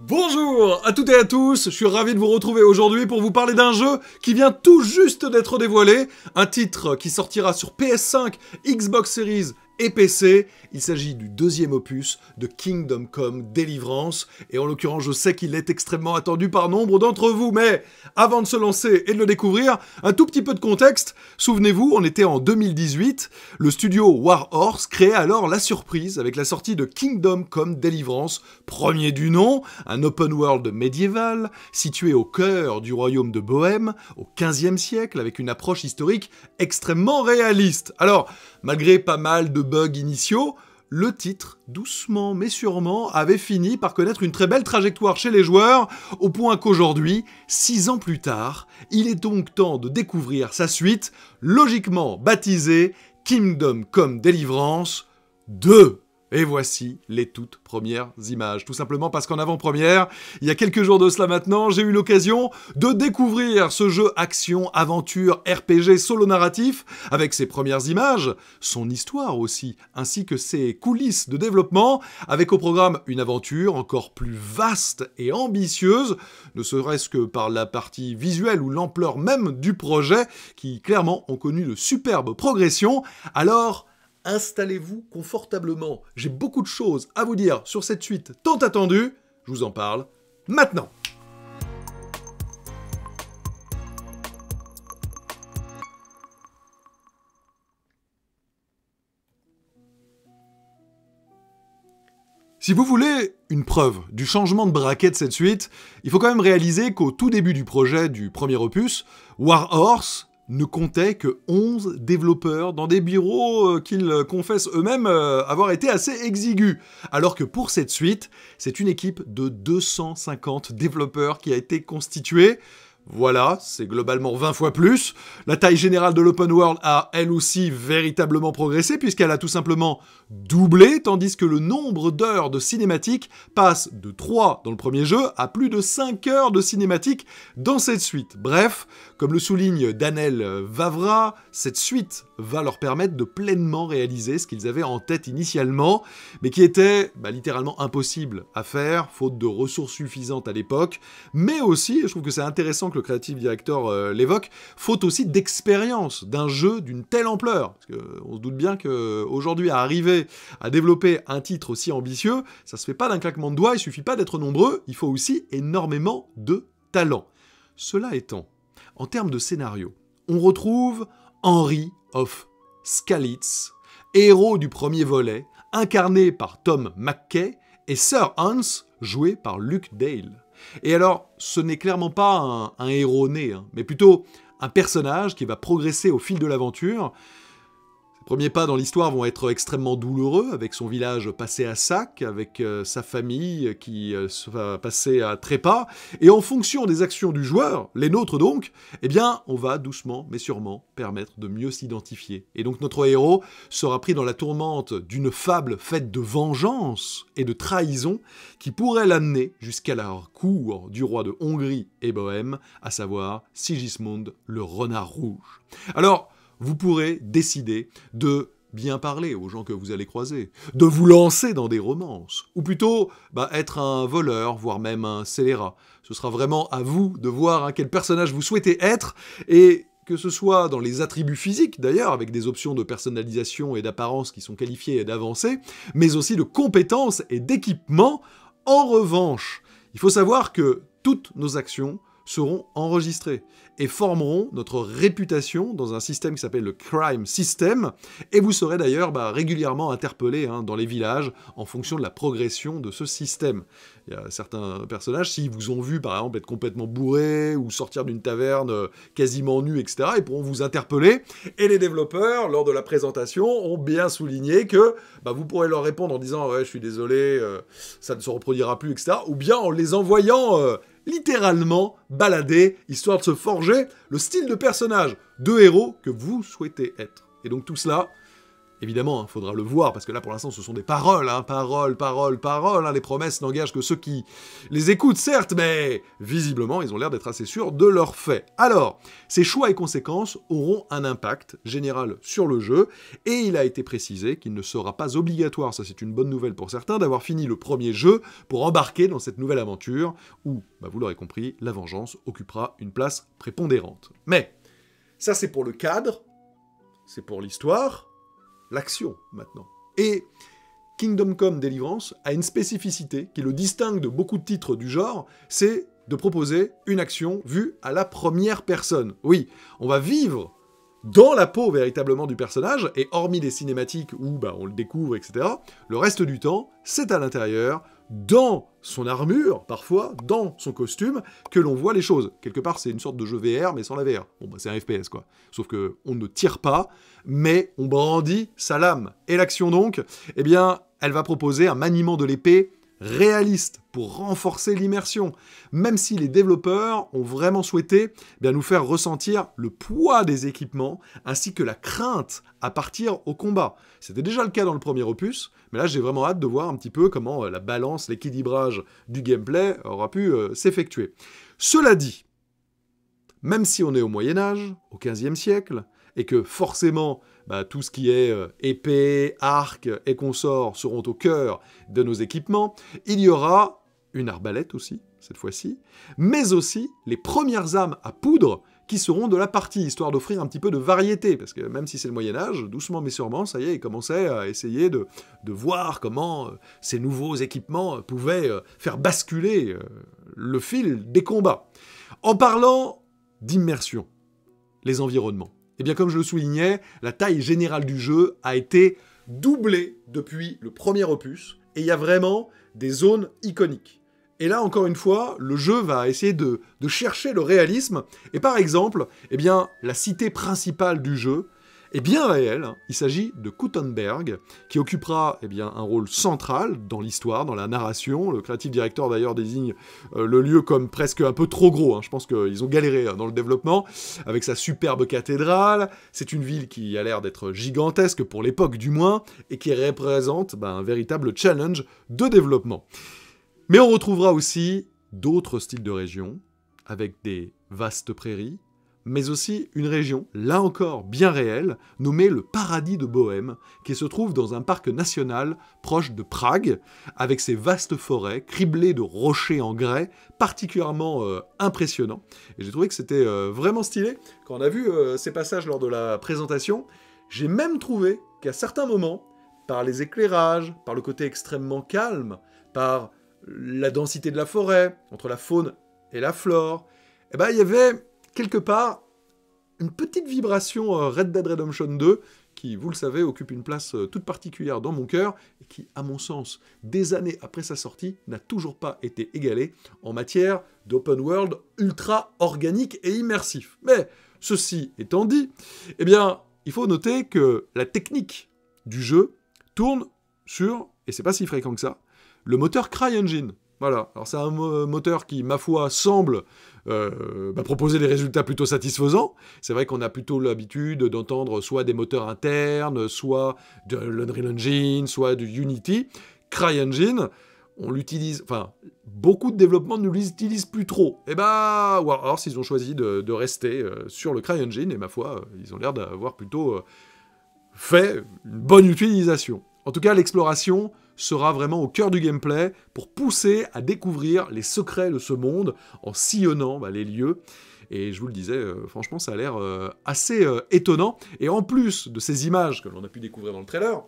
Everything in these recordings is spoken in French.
Bonjour à toutes et à tous, je suis ravi de vous retrouver aujourd'hui pour vous parler d'un jeu qui vient tout juste d'être dévoilé, un titre qui sortira sur PS5, Xbox Series et PC. Il s'agit du deuxième opus de Kingdom Come Deliverance, et en l'occurrence je sais qu'il est extrêmement attendu par nombre d'entre vous, mais avant de se lancer et de le découvrir, un tout petit peu de contexte. Souvenez-vous, on était en 2018, le studio Warhorse créait alors la surprise avec la sortie de Kingdom Come Deliverance, premier du nom, un open world médiéval, situé au cœur du royaume de Bohème, au 15e siècle, avec une approche historique extrêmement réaliste. Alors, malgré pas mal de bugs initiaux, le titre, doucement mais sûrement, avait fini par connaître une très belle trajectoire chez les joueurs, au point qu'aujourd'hui, six ans plus tard, il est donc temps de découvrir sa suite, logiquement baptisée Kingdom Come Deliverance 2. Et voici les toutes premières images. Tout simplement parce qu'en avant-première, il y a quelques jours de cela maintenant, j'ai eu l'occasion de découvrir ce jeu action, aventure, RPG, solo narratif, avec ses premières images, son histoire aussi, ainsi que ses coulisses de développement, avec au programme une aventure encore plus vaste et ambitieuse, ne serait-ce que par la partie visuelle ou l'ampleur même du projet, qui clairement ont connu de superbes progressions. Alors, installez-vous confortablement. J'ai beaucoup de choses à vous dire sur cette suite tant attendue. Je vous en parle maintenant. Si vous voulez une preuve du changement de braquet de cette suite, il faut quand même réaliser qu'au tout début du projet du premier opus, War Horse ne comptait que 11 développeurs dans des bureaux euh, qu'ils confessent eux-mêmes euh, avoir été assez exigus. Alors que pour cette suite, c'est une équipe de 250 développeurs qui a été constituée. Voilà, c'est globalement 20 fois plus. La taille générale de l'open world a elle aussi véritablement progressé puisqu'elle a tout simplement doublé tandis que le nombre d'heures de cinématiques passe de 3 dans le premier jeu à plus de 5 heures de cinématiques dans cette suite. Bref, comme le souligne Daniel Vavra, cette suite va leur permettre de pleinement réaliser ce qu'ils avaient en tête initialement, mais qui était bah, littéralement impossible à faire, faute de ressources suffisantes à l'époque, mais aussi, et je trouve que c'est intéressant que le creative director euh, l'évoque, faute aussi d'expérience d'un jeu d'une telle ampleur. Euh, on se doute bien qu'aujourd'hui, euh, à arriver à développer un titre aussi ambitieux, ça se fait pas d'un claquement de doigts, il suffit pas d'être nombreux, il faut aussi énormément de talent. Cela étant, en termes de scénario, on retrouve Henry of Scalitz, héros du premier volet, incarné par Tom McKay, et Sir Hans, joué par Luke Dale. Et alors, ce n'est clairement pas un, héros né, hein, mais plutôt un personnage qui va progresser au fil de l'aventure, premiers pas dans l'histoire vont être extrêmement douloureux, avec son village passé à sac, avec euh, sa famille qui euh, va passer à trépas, et en fonction des actions du joueur, les nôtres donc, eh bien, on va doucement mais sûrement permettre de mieux s'identifier. Et donc notre héros sera pris dans la tourmente d'une fable faite de vengeance et de trahison qui pourrait l'amener jusqu'à la cour du roi de Hongrie et Bohème, à savoir Sigismond le renard rouge. Alors, vous pourrez décider de bien parler aux gens que vous allez croiser, de vous lancer dans des romances, ou plutôt bah, être un voleur, voire même un scélérat. Ce sera vraiment à vous de voir hein, quel personnage vous souhaitez être, et que ce soit dans les attributs physiques d'ailleurs, avec des options de personnalisation et d'apparence qui sont qualifiées et d'avancées, mais aussi de compétences et d'équipement. En revanche, il faut savoir que toutes nos actions seront enregistrés et formeront notre réputation dans un système qui s'appelle le crime system. Et vous serez d'ailleurs bah, régulièrement interpellé hein, dans les villages en fonction de la progression de ce système. Il y a certains personnages, s'ils vous ont vu par exemple être complètement bourré ou sortir d'une taverne euh, quasiment nu, etc., ils pourront vous interpeller. Et les développeurs, lors de la présentation, ont bien souligné que bah, vous pourrez leur répondre en disant ouais, je suis désolé, euh, ça ne se reproduira plus, etc. Ou bien en les envoyant euh, littéralement balader, histoire de se forger le style de personnage, de héros que vous souhaitez être. Et donc tout cela, Évidemment, il hein, faudra le voir, parce que là pour l'instant ce sont des paroles, hein, paroles, paroles, paroles, hein. les promesses n'engagent que ceux qui les écoutent certes, mais visiblement ils ont l'air d'être assez sûrs de leurs faits. Alors, ces choix et conséquences auront un impact général sur le jeu, et il a été précisé qu'il ne sera pas obligatoire, ça c'est une bonne nouvelle pour certains, d'avoir fini le premier jeu pour embarquer dans cette nouvelle aventure, où, bah, vous l'aurez compris, la vengeance occupera une place prépondérante. Mais, ça c'est pour le cadre, c'est pour l'histoire, l'action maintenant. Et Kingdom Come Deliverance a une spécificité qui le distingue de beaucoup de titres du genre, c'est de proposer une action vue à la première personne. Oui, on va vivre dans la peau véritablement du personnage, et hormis les cinématiques où bah, on le découvre, etc., le reste du temps, c'est à l'intérieur dans son armure, parfois, dans son costume, que l'on voit les choses. Quelque part, c'est une sorte de jeu VR, mais sans la VR. Bon, bah, c'est un FPS, quoi. Sauf que on ne tire pas, mais on brandit sa lame. Et l'action, donc, eh bien, elle va proposer un maniement de l'épée réaliste pour renforcer l'immersion, même si les développeurs ont vraiment souhaité eh bien, nous faire ressentir le poids des équipements ainsi que la crainte à partir au combat. C'était déjà le cas dans le premier opus, mais là j'ai vraiment hâte de voir un petit peu comment euh, la balance, l'équilibrage du gameplay aura pu euh, s'effectuer. Cela dit, même si on est au Moyen Âge, au 15e siècle, et que forcément bah, tout ce qui est euh, épée, arc et consorts seront au cœur de nos équipements. Il y aura une arbalète aussi, cette fois-ci, mais aussi les premières armes à poudre qui seront de la partie, histoire d'offrir un petit peu de variété, parce que même si c'est le Moyen Âge, doucement mais sûrement, ça y est, ils commençaient à essayer de voir comment euh, ces nouveaux équipements euh, pouvaient faire basculer le fil des combats. En parlant d'immersion, les environnements. Et eh bien, comme je le soulignais, la taille générale du jeu a été doublée depuis le premier opus, et il y a vraiment des zones iconiques. Et là, encore une fois, le jeu va essayer de, chercher le réalisme, et par exemple, eh bien, la cité principale du jeu, et bien réel. Il s'agit de Gutenberg, qui occupera eh bien, un rôle central dans l'histoire, dans la narration. Le creative director d'ailleurs désigne euh, le lieu comme presque un peu trop gros. Hein. Je pense qu'ils ont galéré hein, dans le développement, avec sa superbe cathédrale. C'est une ville qui a l'air d'être gigantesque pour l'époque du moins, et qui représente ben, un véritable challenge de développement. Mais on retrouvera aussi d'autres styles de régions, avec des vastes prairies, mais aussi une région, là encore bien réelle, nommée le paradis de Bohème, qui se trouve dans un parc national proche de Prague, avec ses vastes forêts criblées de rochers en grès, particulièrement euh, impressionnants. Et j'ai trouvé que c'était euh, vraiment stylé. Quand on a vu euh, ces passages lors de la présentation, j'ai même trouvé qu'à certains moments, par les éclairages, par le côté extrêmement calme, par la densité de la forêt, entre la faune et la flore, eh ben, il y avait quelque part une petite vibration euh, Red Dead Redemption 2 qui, vous le savez, occupe une place euh, toute particulière dans mon cœur et qui, à mon sens, des années après sa sortie, n'a toujours pas été égalée en matière d'open world ultra organique et immersif. Mais ceci étant dit, eh bien, il faut noter que la technique du jeu tourne sur, et c'est pas si fréquent que ça, le moteur CryEngine. Voilà. Alors c'est un euh, moteur qui, ma foi, semble euh, bah, proposer des résultats plutôt satisfaisants. C'est vrai qu'on a plutôt l'habitude d'entendre soit des moteurs internes, soit de l'Unreal Engine, soit du Unity. CryEngine, on l'utilise, enfin, beaucoup de développements ne l'utilisent plus trop. Et eh bah, ben, ou alors s'ils ont choisi de, rester euh, sur le CryEngine, et ma foi, ils ont l'air d'avoir plutôt fait une bonne utilisation. En tout cas, l'exploration, sera vraiment au cœur du gameplay pour pousser à découvrir les secrets de ce monde en sillonnant bah, les lieux. Et je vous le disais, euh, franchement, ça a l'air euh, assez euh, étonnant. Et en plus de ces images que l'on a pu découvrir dans le trailer,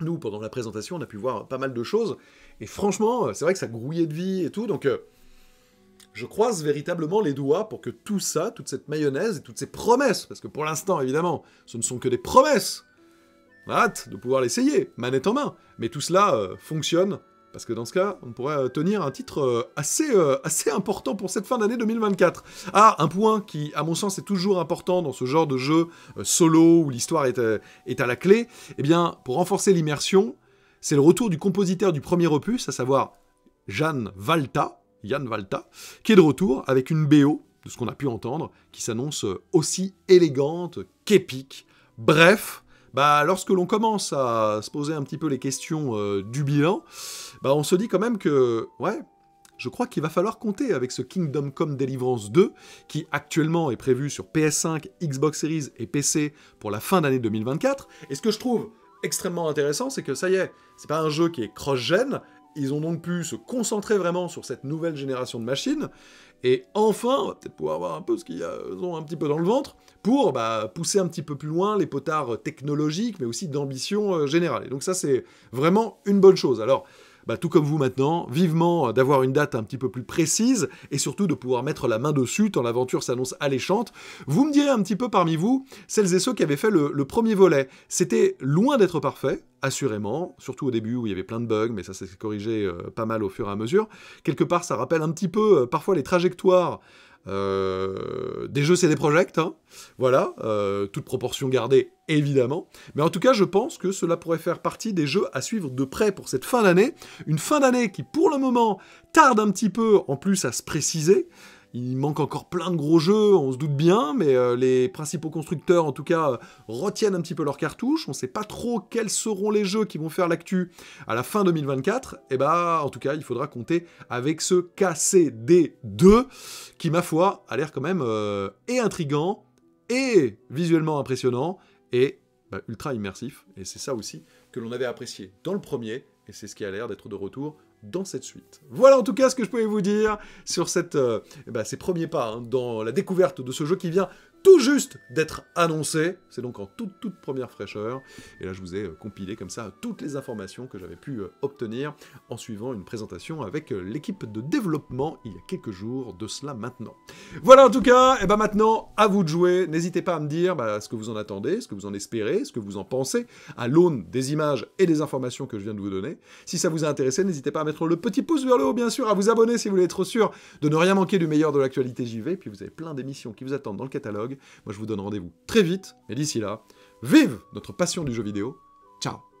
nous, pendant la présentation, on a pu voir pas mal de choses. Et franchement, c'est vrai que ça grouillait de vie et tout. Donc, je croise véritablement les doigts pour que tout ça, toute cette mayonnaise et toutes ces promesses, parce que pour l'instant, évidemment, ce ne sont que des promesses hâte de pouvoir l'essayer, manette en main. Mais tout cela euh, fonctionne, parce que dans ce cas, on pourrait euh, tenir un titre euh, assez, assez important pour cette fin d'année 2024. Ah, un point qui, à mon sens, est toujours important dans ce genre de jeu solo où l'histoire est, à la clé, eh bien, pour renforcer l'immersion, c'est le retour du compositeur du premier opus, à savoir Jeanne Valta, Yann Valta, qui est de retour avec une BO de ce qu'on a pu entendre, qui s'annonce aussi élégante qu'épique. Bref, bah, lorsque l'on commence à se poser un petit peu les questions euh, du bilan, bah, on se dit quand même que, ouais, je crois qu'il va falloir compter avec ce Kingdom Come Deliverance 2, qui actuellement est prévu sur PS5, Xbox Series et PC pour la fin d'année 2024. Et ce que je trouve extrêmement intéressant, c'est que ça y est, c'est pas un jeu qui est cross-gen, ils ont donc pu se concentrer vraiment sur cette nouvelle génération de machines, et enfin, on va peut-être pouvoir voir un peu ce qu'ils euh, ont un petit peu dans le ventre pour bah, pousser un petit peu plus loin les potards euh, technologiques, mais aussi d'ambition euh, générale. Et donc ça, c'est vraiment une bonne chose. Alors, bah, tout comme vous maintenant, vivement euh, d'avoir une date un petit peu plus précise et surtout de pouvoir mettre la main dessus tant l'aventure s'annonce alléchante. Vous me direz un petit peu parmi vous, celles et ceux qui avaient fait le, premier volet, c'était loin d'être parfait, assurément, surtout au début où il y avait plein de bugs, mais ça s'est corrigé euh, pas mal au fur et à mesure. Quelque part, ça rappelle un petit peu euh, parfois les trajectoires euh, des jeux, c'est des projects, hein. voilà, euh, toute proportion gardée, évidemment. Mais en tout cas, je pense que cela pourrait faire partie des jeux à suivre de près pour cette fin d'année. Une fin d'année qui, pour le moment, tarde un petit peu, en plus, à se préciser il manque encore plein de gros jeux, on se doute bien, mais euh, les principaux constructeurs, en tout cas, euh, retiennent un petit peu leurs cartouches. On ne sait pas trop quels seront les jeux qui vont faire l'actu à la fin 2024. Et bah, en tout cas, il faudra compter avec ce KCD2 qui, ma foi, a l'air quand même euh, et intrigant, et visuellement impressionnant, et bah, ultra immersif. Et c'est ça aussi que l'on avait apprécié dans le premier et c'est ce qui a l'air d'être de retour dans cette suite. Voilà en tout cas ce que je pouvais vous dire sur euh, eh ben, ces premiers pas hein, dans la découverte de ce jeu qui vient tout juste d'être annoncé. C'est donc en toute, première fraîcheur. Et là, je vous ai euh, compilé comme ça toutes les informations que j'avais pu euh, obtenir en suivant une présentation avec euh, l'équipe de développement il y a quelques jours de cela maintenant. Voilà en tout cas, et eh ben maintenant, à vous de jouer. N'hésitez pas à me dire bah, ce que vous en attendez, ce que vous en espérez, ce que vous en pensez, à l'aune des images et des informations que je viens de vous donner. Si ça vous a intéressé, n'hésitez pas à mettre le petit pouce vers le haut, bien sûr, à vous abonner si vous voulez être sûr de ne rien manquer du meilleur de l'actualité JV. Puis vous avez plein d'émissions qui vous attendent dans le catalogue moi, je vous donne rendez-vous très vite, et d'ici là, vive notre passion du jeu vidéo. Ciao